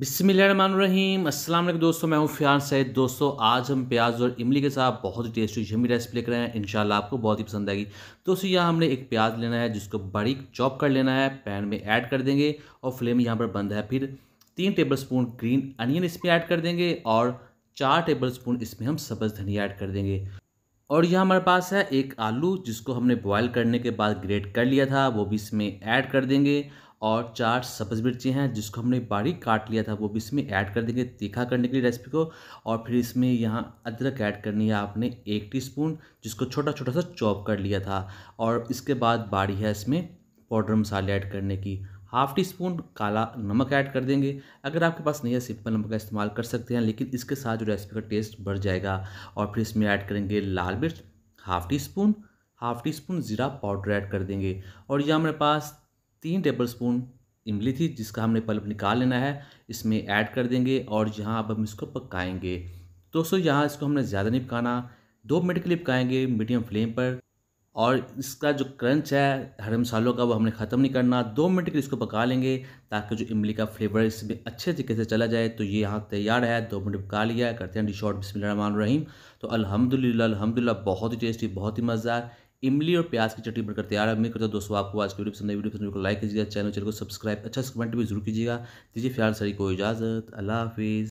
बिस्मिल्लाम अस्सलाम दोस्तों मैं हूँ फ़ियान सैद दोस्तों आज हम प्याज और इमली के साथ बहुत ही टेस्टी जमी रेसिपी लेकर आए हैं इंशाल्लाह आपको बहुत ही पसंद आएगी दोस्तों यहाँ हमने एक प्याज लेना है जिसको बारीक चॉप कर लेना है पैन में ऐड कर देंगे और फ्लेम यहाँ पर बंद है फिर तीन टेबल स्पून ग्रीन अनियन इसमें ऐड कर देंगे और चार टेबल स्पून इसमें हम सब्ज़ धनिया ऐड कर देंगे और यह हमारे पास है एक आलू जिसको हमने बॉयल करने के बाद ग्रेट कर लिया था वो भी इसमें ऐड कर देंगे और चार सब्ज़ मिर्ची हैं जिसको हमने बारीक काट लिया था वो भी इसमें ऐड कर देंगे तीखा करने के लिए रेसिपी को और फिर इसमें यहाँ अदरक ऐड करनी है आपने एक टीस्पून जिसको छोटा छोटा सा चॉप कर लिया था और इसके बाद बारी है इसमें पाउडर मसाले ऐड करने की हाफ टी स्पून काला नमक ऐड कर देंगे अगर आपके पास नहीं है सिंपल नमक का इस्तेमाल कर सकते हैं लेकिन इसके साथ जो रेसिपी का टेस्ट बढ़ जाएगा और फिर इसमें ऐड करेंगे लाल मिर्च half teaspoon half teaspoon ज़ीरा पाउडर ऐड कर देंगे और यह हमारे पास तीन टेबल स्पून इमली थी जिसका हमने पल्प निकाल लेना है इसमें ऐड कर देंगे और यहाँ अब हम इसको पकाएंगे दोस्तों यहाँ इसको हमने ज़्यादा नहीं पकाना दो मिनट के लिए पकाएंगे मीडियम फ्लेम पर और इसका जो क्रंच है हरे मसालों का वो हमने ख़त्म नहीं करना दो मिनट के लिए इसको पका लेंगे ताकि जो इमली का फ्लेवर इसमें अच्छे तरीके से चला जाए तो ये यहाँ तैयार है दो मिनट पका लिया करते हैं डिशॉर्ट और रहीम तो अल्हम्दुलिल्लाह अल्हम्दुलिल्लाह बहुत ही टेस्टी बहुत ही मज़ेदार इमली और प्याज की चटनी बनकर तैयार है मैं करता हूँ दोस्तों आपको आज की वीडियो पसंद वीडियो पसंद को लाइक कीजिएगा चैनल चैनल को सब्सक्राइब अच्छा से कमेंट भी जरूर कीजिएगा दीजिए फिलहाल सारी को इजाज़त अल्लाह हाफिज़